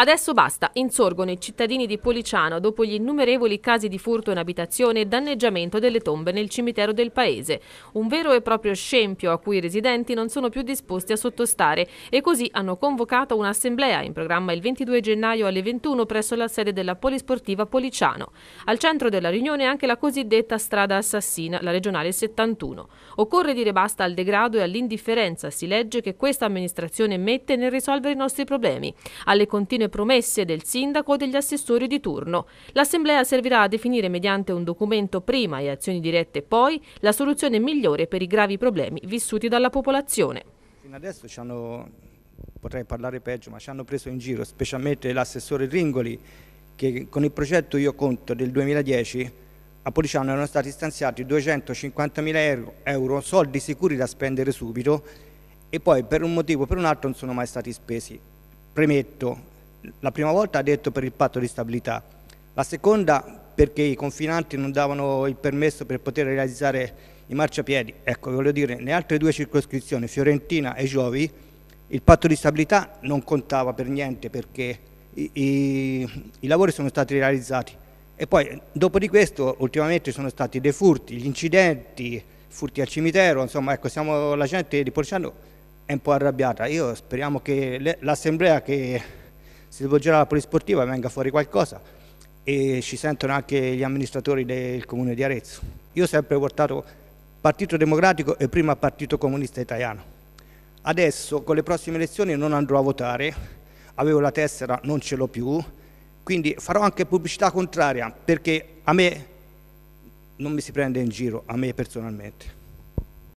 Adesso basta, insorgono i cittadini di Policiano dopo gli innumerevoli casi di furto in abitazione e danneggiamento delle tombe nel cimitero del paese. Un vero e proprio scempio a cui i residenti non sono più disposti a sottostare e così hanno convocato un'assemblea in programma il 22 gennaio alle 21 presso la sede della Polisportiva Policiano. Al centro della riunione anche la cosiddetta strada assassina, la regionale 71. Occorre dire basta al degrado e all'indifferenza, si legge, che questa amministrazione mette nel risolvere i nostri problemi. Alle continue promesse del sindaco e degli assessori di turno. L'assemblea servirà a definire mediante un documento prima e azioni dirette poi la soluzione migliore per i gravi problemi vissuti dalla popolazione. Fino adesso ci hanno, potrei parlare peggio, ma ci hanno preso in giro, specialmente l'assessore Ringoli, che con il progetto Io Conto del 2010 a Policiano erano stati stanziati 250 euro, euro, soldi sicuri da spendere subito e poi per un motivo o per un altro non sono mai stati spesi. Premetto, la prima volta ha detto per il patto di stabilità, la seconda perché i confinanti non davano il permesso per poter realizzare i marciapiedi. Ecco, voglio dire, nelle altre due circoscrizioni, Fiorentina e Giovi, il patto di stabilità non contava per niente perché i, i, i lavori sono stati realizzati. E poi, dopo di questo, ultimamente sono stati dei furti, gli incidenti, furti al cimitero, insomma, ecco, siamo, la gente di Porciano è un po' arrabbiata. Io speriamo che l'assemblea che si svolgerà la polisportiva venga fuori qualcosa e ci sentono anche gli amministratori del comune di Arezzo. Io ho sempre portato Partito Democratico e prima Partito Comunista Italiano. Adesso con le prossime elezioni non andrò a votare, avevo la tessera, non ce l'ho più, quindi farò anche pubblicità contraria perché a me non mi si prende in giro, a me personalmente.